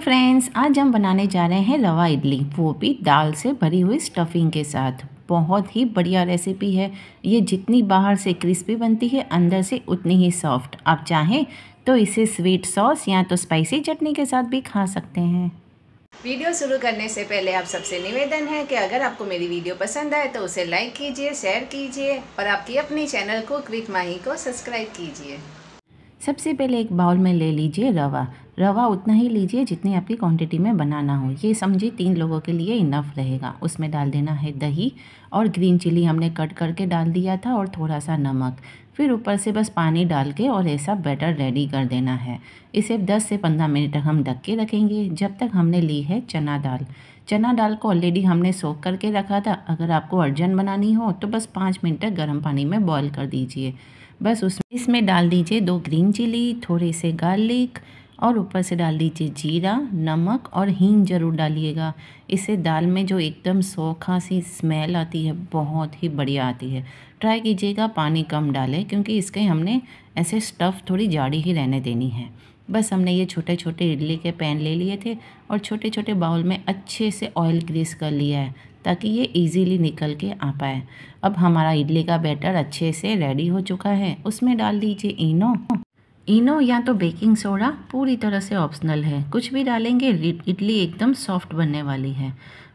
friends आज हम बनाने जा रहे हैं रवा इडली वो भी दाल से भरी हुई स्टफिंग के साथ बहुत ही बढ़िया रेसिपी है ये जितनी बाहर से क्रिस्पी बनती है अंदर से उतनी ही सॉफ्ट आप चाहें तो इसे स्वीट सॉस या तो स्पाइसी चटनी के साथ भी खा सकते हैं वीडियो शुरू करने से पहले आप सबसे निवेदन है कि अगर आपको मेरी वीडियो पसंद आए तो उसे लाइक कीजिए शेयर कीजिए और आपकी अपने चैनल को क्विक माही को सब्सक्राइब कीजिए सबसे पहले एक बाउल में ले लीजिए रवा रवा उतना ही लीजिए जितनी आपकी क्वांटिटी में बनाना हो ये समझिए तीन लोगों के लिए इनफ रहेगा उसमें डाल देना है दही और ग्रीन चिली हमने कट करके डाल दिया था और थोड़ा सा नमक फिर ऊपर से बस पानी डाल के और ऐसा बैटर रेडी कर देना है इसे 10 से 15 मिनट तक हम ढक के रखेंगे जब तक हमने ली है चना दाल चना दाल को ऑलरेडी हमने सोख करके रखा था अगर आपको अर्जेंट बनानी हो तो बस पाँच मिनट तक गर्म पानी में बॉयल कर दीजिए बस उस इसमें डाल दीजिए दो ग्रीन चिली थोड़े से गार्लिक और ऊपर से डाल दीजिए जीरा नमक और हींग ज़रूर डालिएगा इससे दाल में जो एकदम सोखा सी स्मेल आती है बहुत ही बढ़िया आती है ट्राई कीजिएगा पानी कम डालें क्योंकि इसके हमने ऐसे स्टफ़ थोड़ी जाड़ी ही रहने देनी है बस हमने ये छोटे छोटे इडली के पैन ले लिए थे और छोटे छोटे बाउल में अच्छे से ऑयल ग्रीस कर लिया है ताकि ये इजीली निकल के आ पाए अब हमारा इडली का बैटर अच्छे से रेडी हो चुका है उसमें डाल दीजिए इनो इनो या तो बेकिंग सोडा पूरी तरह से ऑप्शनल है कुछ भी डालेंगे इडली एकदम सॉफ्ट बनने वाली है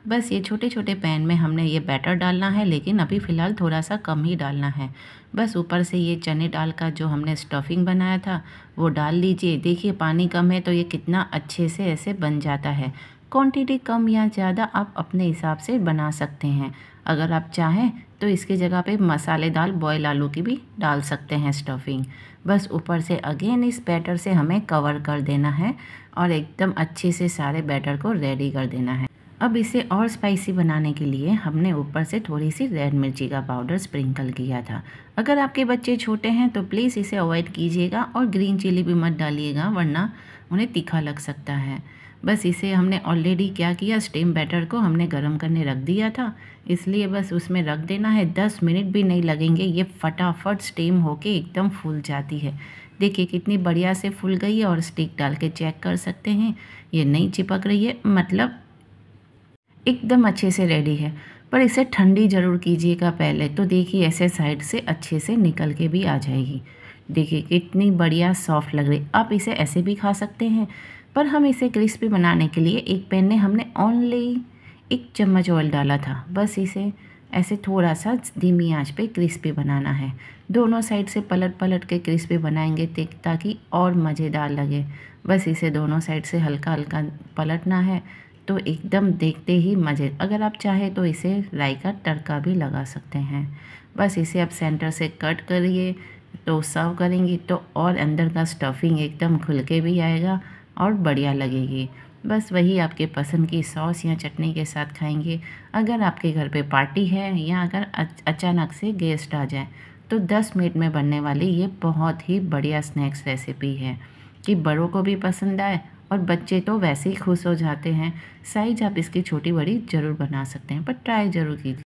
बस ये छोटे छोटे पैन में हमने ये बैटर डालना है लेकिन अभी फ़िलहाल थोड़ा सा कम ही डालना है बस ऊपर से ये चने डाल का जो हमने स्टफिंग बनाया था वो डाल लीजिए देखिए पानी कम है तो ये कितना अच्छे से ऐसे बन जाता है क्वांटिटी कम या ज़्यादा आप अपने हिसाब से बना सकते हैं अगर आप चाहें तो इसकी जगह पे मसालेदार बॉयल आलू की भी डाल सकते हैं स्टफिंग बस ऊपर से अगेन इस बैटर से हमें कवर कर देना है और एकदम अच्छे से सारे बैटर को रेडी कर देना है अब इसे और स्पाइसी बनाने के लिए हमने ऊपर से थोड़ी सी रेड मिर्ची का पाउडर स्प्रिंकल किया था अगर आपके बच्चे छोटे हैं तो प्लीज़ इसे अवॉइड कीजिएगा और ग्रीन चिली भी मत डालिएगा वरना उन्हें तीखा लग सकता है बस इसे हमने ऑलरेडी क्या किया स्टीम बैटर को हमने गर्म करने रख दिया था इसलिए बस उसमें रख देना है दस मिनट भी नहीं लगेंगे ये फटाफट स्टीम होके एकदम फूल जाती है देखिए कितनी बढ़िया से फूल गई है और स्टिक डाल के चेक कर सकते हैं ये नहीं चिपक रही है मतलब एकदम अच्छे से रेडी है पर इसे ठंडी ज़रूर कीजिएगा पहले तो देखिए ऐसे साइड से अच्छे से निकल के भी आ जाएगी देखिए कितनी बढ़िया सॉफ्ट लग रही आप इसे ऐसे भी खा सकते हैं पर हम इसे क्रिस्पी बनाने के लिए एक पैन में हमने ओनली एक चम्मच ऑयल डाला था बस इसे ऐसे थोड़ा सा धीमी आंच पे क्रिस्पी बनाना है दोनों साइड से पलट पलट के क्रिस्पी बनाएंगे ताकि और मज़ेदार लगे बस इसे दोनों साइड से हल्का हल्का पलटना है तो एकदम देखते ही मज़े अगर आप चाहें तो इसे राई का तड़का भी लगा सकते हैं बस इसे आप सेंटर से कट करिए तो सर्व करेंगे तो और अंदर का स्टफिंग एकदम खुल के भी आएगा और बढ़िया लगेगी बस वही आपके पसंद की सॉस या चटनी के साथ खाएंगे अगर आपके घर पे पार्टी है या अगर अचानक से गेस्ट आ जाए तो 10 मिनट में बनने वाली ये बहुत ही बढ़िया स्नैक्स रेसिपी है कि बड़ों को भी पसंद आए और बच्चे तो वैसे ही खुश हो जाते हैं साइज आप इसकी छोटी बड़ी ज़रूर बना सकते हैं पर ट्राई ज़रूर कीजिए